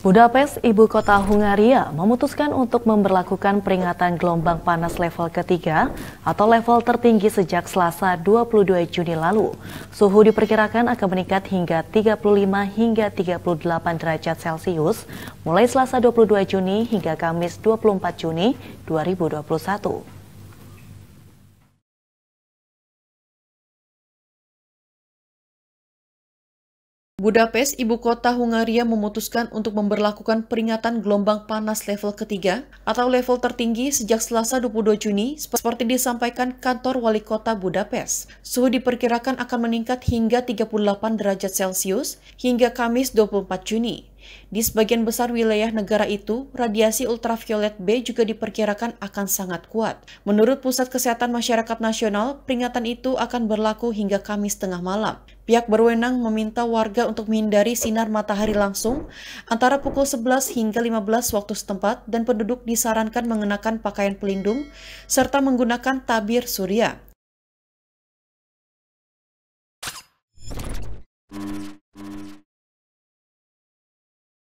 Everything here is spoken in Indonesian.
Budapest, ibu kota Hungaria, memutuskan untuk memperlakukan peringatan gelombang panas level ketiga atau level tertinggi sejak Selasa 22 Juni lalu. Suhu diperkirakan akan meningkat hingga 35 hingga 38 derajat Celcius mulai Selasa 22 Juni hingga Kamis 24 Juni 2021. Budapest, ibu kota Hungaria memutuskan untuk memberlakukan peringatan gelombang panas level ketiga atau level tertinggi sejak Selasa 22 Juni, seperti disampaikan kantor wali kota Budapest. Suhu diperkirakan akan meningkat hingga 38 derajat Celcius hingga Kamis 24 Juni. Di sebagian besar wilayah negara itu, radiasi ultraviolet B juga diperkirakan akan sangat kuat. Menurut Pusat Kesehatan Masyarakat Nasional, peringatan itu akan berlaku hingga Kamis tengah malam. Pihak berwenang meminta warga untuk menghindari sinar matahari langsung antara pukul 11 hingga 15 waktu setempat dan penduduk disarankan mengenakan pakaian pelindung serta menggunakan tabir surya.